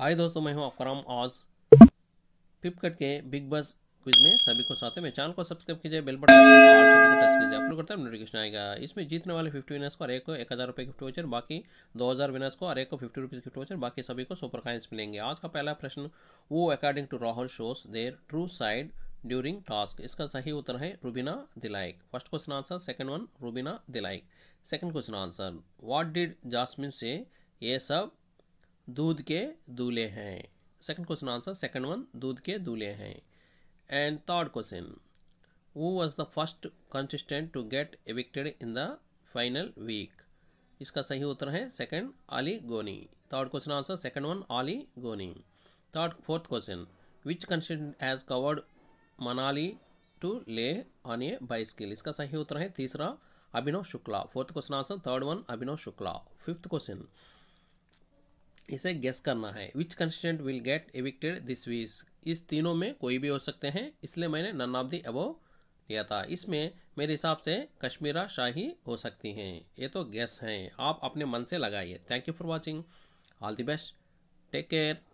हाय दोस्तों मैं हूं आपका आज फ्लिपकार्ट के बिग बस क्विज में सभी को स्वागत है मेरे चैनल को सब्सक्राइब कीजिए बेल बटन और को टच कीजिए अपलोड करते हैं नोटिफिकेशन आएगा इसमें जीतने वाले फिफ्टी विनर्स को और एक को एक हज़ार रुपये गिफ्ट वोचर बाकी दो हज़ार विनर्स को और एक को फिफ्टी रुपीज़ गिफ्ट वोचर बाकी सभी को सुपर काइंस मिलेंगे आज का पहला प्रश्न वो according to Rahul shows their true side during task इसका सही उत्तर है Rubina Dilaik first question answer second one Rubina Dilaik second question answer what did Jasmin say ये सब दूध के दूल्हे हैं second question answer second one दूध के दूल्हे हैं and third question who was the first consistent to get evicted in the final week इसका सही उत्तर है second Aly Goni third question answer second one Aly Goni third fourth question which contestant has covered Manali to Leh on a bicycle इसका सही उत्तर है तीसरा Abhinav Shukla fourth question answer third one Abhinav Shukla fifth question इसे गेस करना है which contestant will get evicted this week इस तीनों में कोई भी हो सकते हैं इसलिए मैंने नन ऑफ दी अबो लिया था इसमें मेरे हिसाब से कश्मीरा शाही हो सकती हैं ये तो गैस हैं आप अपने मन से लगाइए thank you for watching all the best take care